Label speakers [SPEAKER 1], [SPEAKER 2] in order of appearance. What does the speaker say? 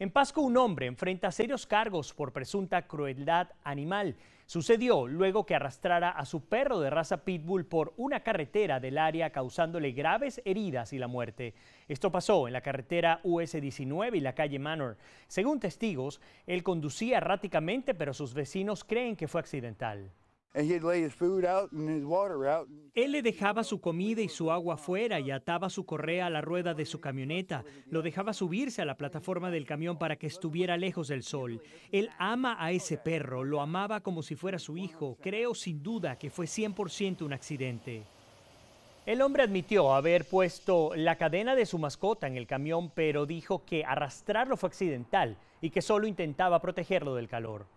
[SPEAKER 1] En Pasco un hombre enfrenta serios cargos por presunta crueldad animal. Sucedió luego que arrastrara a su perro de raza pitbull por una carretera del área causándole graves heridas y la muerte. Esto pasó en la carretera US-19 y la calle Manor. Según testigos, él conducía erráticamente pero sus vecinos creen que fue accidental. Él le dejaba su comida y su agua fuera y ataba su correa a la rueda de su camioneta. Lo dejaba subirse a la plataforma del camión para que estuviera lejos del sol. Él ama a ese perro, lo amaba como si fuera su hijo. Creo sin duda que fue 100% un accidente. El hombre admitió haber puesto la cadena de su mascota en el camión, pero dijo que arrastrarlo fue accidental y que solo intentaba protegerlo del calor.